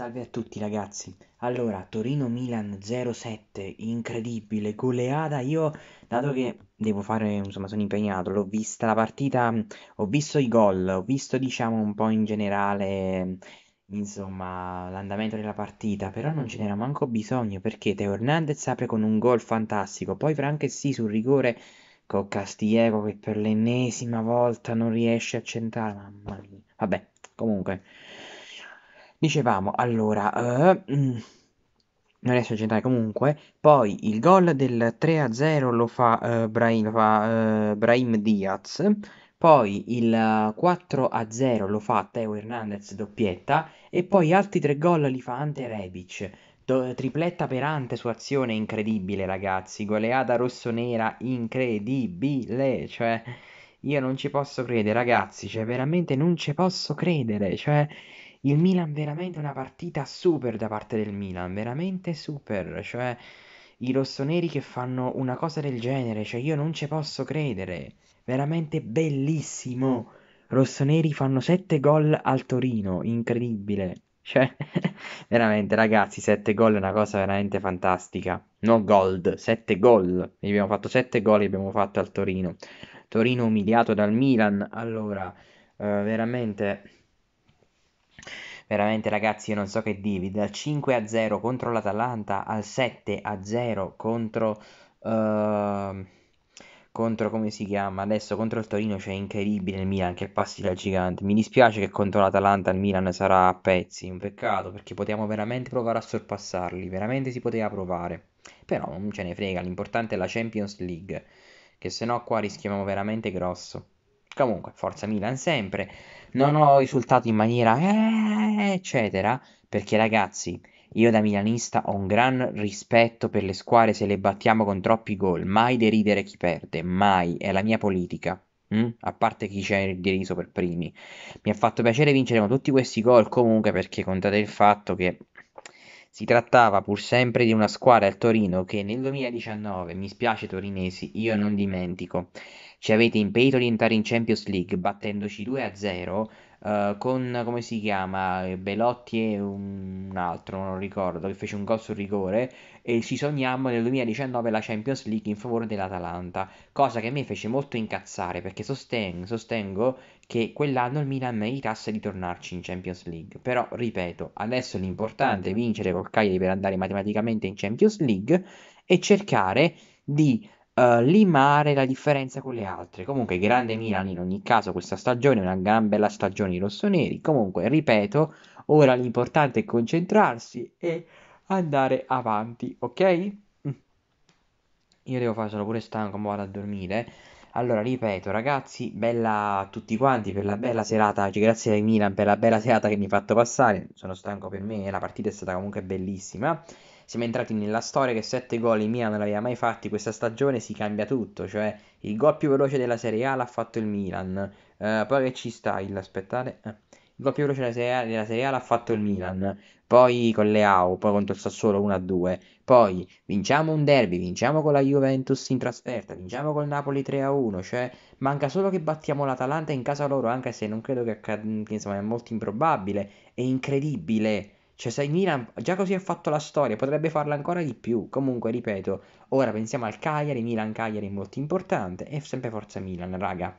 Salve a tutti ragazzi. Allora, Torino-Milan 07, incredibile, goleada. Io, dato che devo fare, insomma, sono impegnato, l'ho vista la partita, ho visto i gol, ho visto, diciamo, un po' in generale, insomma, l'andamento della partita, però non ce n'era manco bisogno perché Teo Hernandez apre con un gol fantastico, poi Franchesi sul rigore con Castiego che per l'ennesima volta non riesce a centrare, mamma mia. Vabbè, comunque... Dicevamo, allora, eh, mm, non è a comunque. Poi il gol del 3-0 lo fa, eh, Brahim, lo fa eh, Brahim Diaz. Poi il 4-0 lo fa Teo Hernandez doppietta. E poi altri tre gol li fa Ante Rebic. Do- tripletta per Ante su azione incredibile, ragazzi. Goleada rossonera incredibile. Cioè, io non ci posso credere, ragazzi. Cioè, veramente non ci posso credere. Cioè il Milan veramente una partita super da parte del Milan, veramente super, cioè i rossoneri che fanno una cosa del genere, cioè io non ci posso credere, veramente bellissimo. Rossoneri fanno 7 gol al Torino, incredibile. Cioè, veramente ragazzi, 7 gol è una cosa veramente fantastica. No gold, 7 gol. Abbiamo fatto 7 gol e abbiamo fatto al Torino. Torino umiliato dal Milan. Allora, eh, veramente veramente ragazzi io non so che dirvi, dal 5 a 0 contro l'Atalanta al 7 a 0 contro... Uh, contro come si chiama adesso contro il Torino c'è cioè, incredibile il Milan che passi da gigante mi dispiace che contro l'Atalanta il Milan sarà a pezzi un peccato perché potevamo veramente provare a sorpassarli veramente si poteva provare però non ce ne frega l'importante è la Champions League che se no qua rischiamo veramente grosso comunque forza Milan sempre, non ho risultato in maniera eh, eccetera, perché ragazzi, io da milanista ho un gran rispetto per le squadre se le battiamo con troppi gol, mai deridere chi perde, mai, è la mia politica. Mm? A parte chi c'è deriso per primi, mi ha fatto piacere vincere con tutti questi gol comunque perché contate il fatto che si trattava pur sempre di una squadra al Torino che nel 2019, mi spiace torinesi, io non dimentico. Ci avete impedito di entrare in Champions League battendoci 2-0 eh, con come si chiama eh, Belotti e un altro, non ricordo, che fece un gol sul rigore e ci sognammo nel 2019 la Champions League in favore dell'Atalanta, cosa che a me fece molto incazzare perché sosten- sostengo che quell'anno il Milan meritasse di tornarci in Champions League. Però, ripeto, adesso l'importante è vincere col Cagliari per andare matematicamente in Champions League e cercare di eh, limare la differenza con le altre. Comunque, grande Milan in ogni caso, questa stagione è una gran bella stagione i rossoneri. Comunque, ripeto, ora l'importante è concentrarsi e andare avanti, ok? Mm. Io devo fare, sono pure stanco, ma vado a dormire. Allora, ripeto, ragazzi, bella a tutti quanti per la bella serata. Grazie a Milan per la bella serata che mi ha fatto passare. Sono stanco per me, la partita è stata comunque bellissima siamo entrati nella storia che 7 gol in Milan non l'aveva mai fatti questa stagione, si cambia tutto, cioè il gol più veloce della Serie A l'ha fatto il Milan, uh, poi che ci sta il, aspettate, eh. il gol più veloce della Serie, A, della Serie A l'ha fatto il Milan, poi con Leao, poi contro il Sassuolo 1-2, poi vinciamo un derby, vinciamo con la Juventus in trasferta, vinciamo col Napoli 3-1, cioè manca solo che battiamo l'Atalanta in casa loro, anche se non credo che accada, insomma è molto improbabile, è incredibile cioè, se Milan già così ha fatto la storia, potrebbe farla ancora di più. Comunque, ripeto, ora pensiamo al Cagliari, Milan-Cagliari è molto importante e sempre forza Milan, raga.